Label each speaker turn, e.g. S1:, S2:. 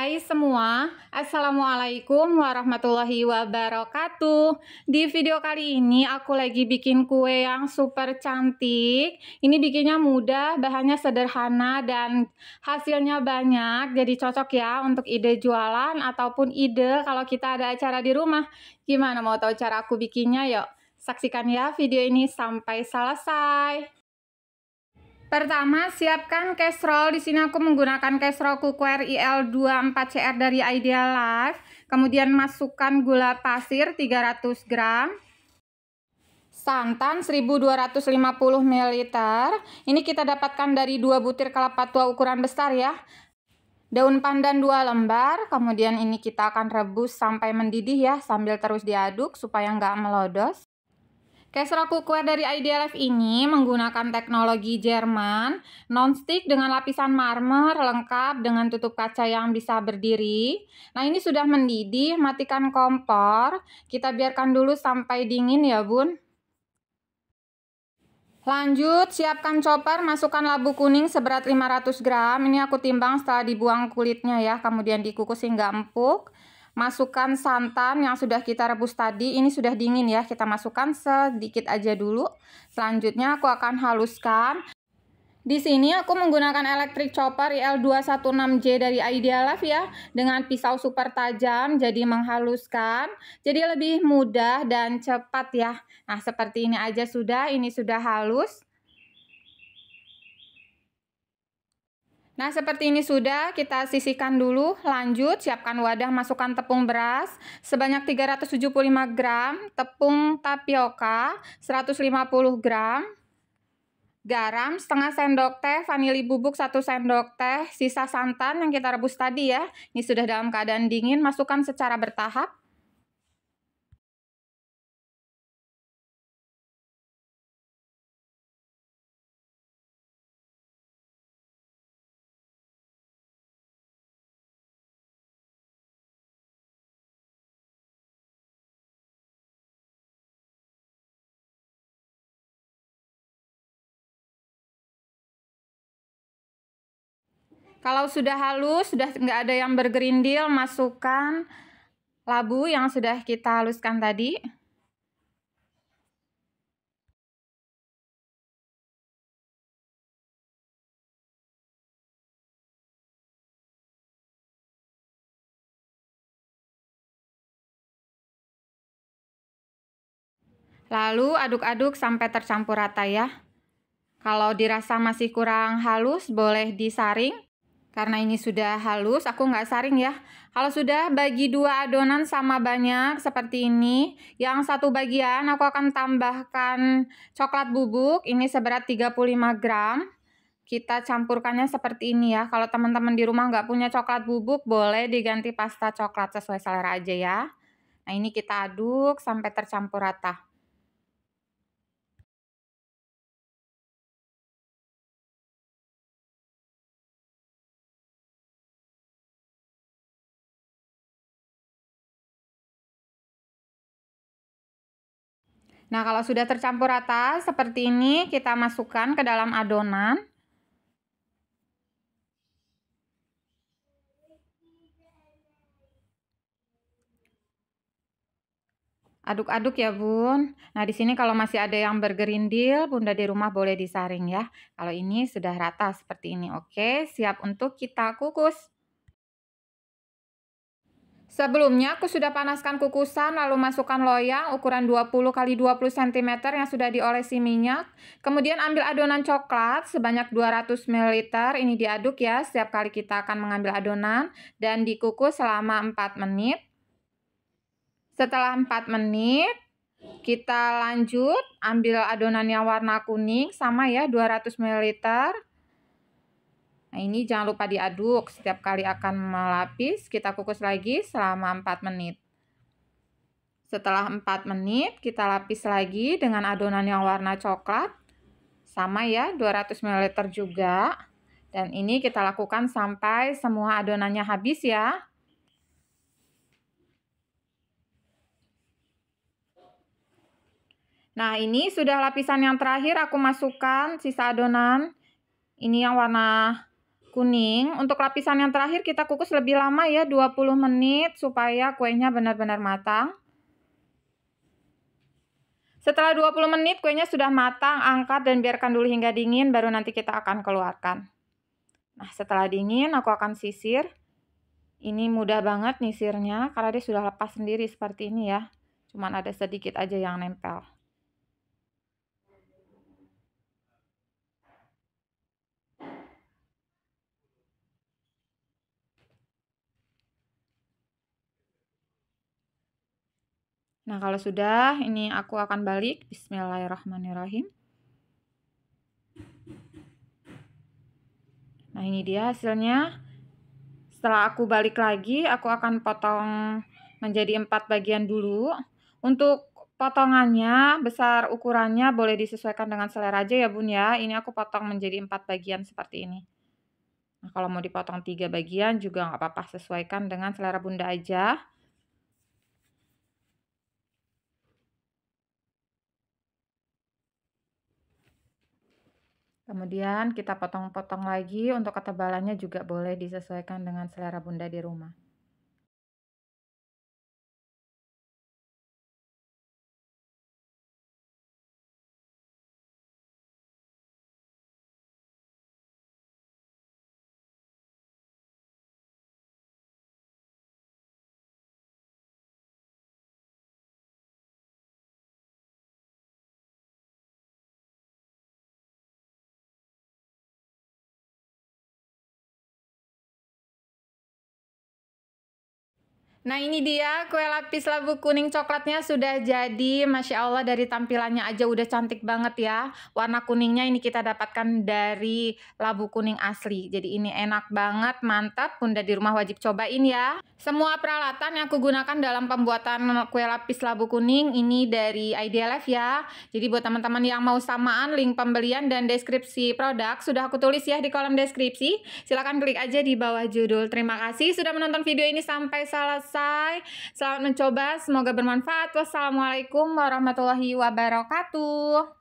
S1: Hai semua, Assalamualaikum warahmatullahi wabarakatuh Di video kali ini aku lagi bikin kue yang super cantik Ini bikinnya mudah, bahannya sederhana dan hasilnya banyak Jadi cocok ya untuk ide jualan ataupun ide kalau kita ada acara di rumah Gimana mau tahu cara aku bikinnya yuk Saksikan ya video ini sampai selesai Pertama, siapkan casserole. Di sini aku menggunakan casserole cookware IL24CR dari Ideal Life. Kemudian masukkan gula pasir 300 gram. Santan 1250 ml. Ini kita dapatkan dari dua butir kelapa tua ukuran besar ya. Daun pandan 2 lembar, kemudian ini kita akan rebus sampai mendidih ya sambil terus diaduk supaya nggak melodos. Kesra cookware dari Idealife ini menggunakan teknologi Jerman, nonstick dengan lapisan marmer lengkap dengan tutup kaca yang bisa berdiri. Nah ini sudah mendidih, matikan kompor, kita biarkan dulu sampai dingin ya bun. Lanjut, siapkan chopper, masukkan labu kuning seberat 500 gram. Ini aku timbang setelah dibuang kulitnya ya, kemudian dikukus hingga empuk masukkan santan yang sudah kita rebus tadi. Ini sudah dingin ya, kita masukkan sedikit aja dulu. Selanjutnya aku akan haluskan. Di sini aku menggunakan electric chopper IL216J dari Idealife ya dengan pisau super tajam jadi menghaluskan jadi lebih mudah dan cepat ya. Nah, seperti ini aja sudah, ini sudah halus. Nah, seperti ini sudah kita sisihkan dulu. Lanjut, siapkan wadah, masukkan tepung beras sebanyak 375 gram, tepung tapioka 150 gram, garam setengah sendok teh, vanili bubuk 1 sendok teh, sisa santan yang kita rebus
S2: tadi ya. Ini sudah dalam keadaan dingin, masukkan secara bertahap. Kalau sudah halus, sudah nggak
S1: ada yang bergerindil, masukkan labu yang sudah kita haluskan tadi.
S2: Lalu aduk-aduk sampai tercampur rata ya.
S1: Kalau dirasa masih kurang halus, boleh disaring karena ini sudah halus, aku nggak saring ya. Kalau sudah, bagi dua adonan sama banyak seperti ini. Yang satu bagian aku akan tambahkan coklat bubuk, ini seberat 35 gram. Kita campurkannya seperti ini ya. Kalau teman-teman di rumah nggak punya coklat bubuk, boleh diganti pasta coklat sesuai selera aja ya. Nah ini kita aduk
S2: sampai tercampur rata. Nah, kalau sudah tercampur rata seperti ini, kita masukkan ke
S1: dalam adonan. aduk-aduk ya bun. Nah di sini kalau masih ada yang bergerindil, bunda di rumah boleh disaring ya. Kalau ini sudah rata seperti ini, oke siap untuk kita kukus. Sebelumnya aku sudah panaskan kukusan lalu masukkan loyang ukuran 20 x 20 cm yang sudah diolesi minyak. Kemudian ambil adonan coklat sebanyak 200 ml. Ini diaduk ya setiap kali kita akan mengambil adonan dan dikukus selama 4 menit. Setelah 4 menit, kita lanjut ambil adonan yang warna kuning sama ya 200 ml Nah ini jangan lupa diaduk setiap kali akan melapis kita kukus lagi selama 4 menit. Setelah 4 menit kita lapis lagi dengan adonan yang warna coklat. Sama ya 200 ml juga. Dan ini kita lakukan sampai semua adonannya habis ya. Nah, ini sudah lapisan yang terakhir aku masukkan sisa adonan. Ini yang warna kuning. Untuk lapisan yang terakhir kita kukus lebih lama ya, 20 menit supaya kuenya benar-benar matang. Setelah 20 menit kuenya sudah matang, angkat dan biarkan dulu hingga dingin, baru nanti kita akan keluarkan. Nah, setelah dingin aku akan sisir. Ini mudah banget nisirnya karena dia sudah lepas sendiri seperti ini ya. Cuman ada sedikit aja yang nempel. Nah, kalau sudah, ini aku akan balik. Bismillahirrahmanirrahim. Nah, ini dia hasilnya. Setelah aku balik lagi, aku akan potong menjadi empat bagian dulu. Untuk potongannya, besar ukurannya boleh disesuaikan dengan selera aja ya bun ya. Ini aku potong menjadi empat bagian seperti ini. Nah, kalau mau dipotong tiga bagian juga nggak apa-apa, sesuaikan dengan selera bunda aja. Kemudian kita potong-potong lagi untuk ketebalannya juga boleh disesuaikan dengan selera
S2: bunda di rumah. Nah ini dia kue lapis labu kuning coklatnya sudah
S1: jadi Masya Allah dari tampilannya aja udah cantik banget ya Warna kuningnya ini kita dapatkan dari labu kuning asli Jadi ini enak banget, mantap Bunda di rumah wajib cobain ya Semua peralatan yang aku gunakan dalam pembuatan kue lapis labu kuning ini dari IDLF ya Jadi buat teman-teman yang mau samaan link pembelian dan deskripsi produk Sudah aku tulis ya di kolom deskripsi Silahkan klik aja di bawah judul Terima kasih sudah menonton video ini sampai selesai selesai. Selamat mencoba, semoga bermanfaat. Wassalamualaikum warahmatullahi wabarakatuh.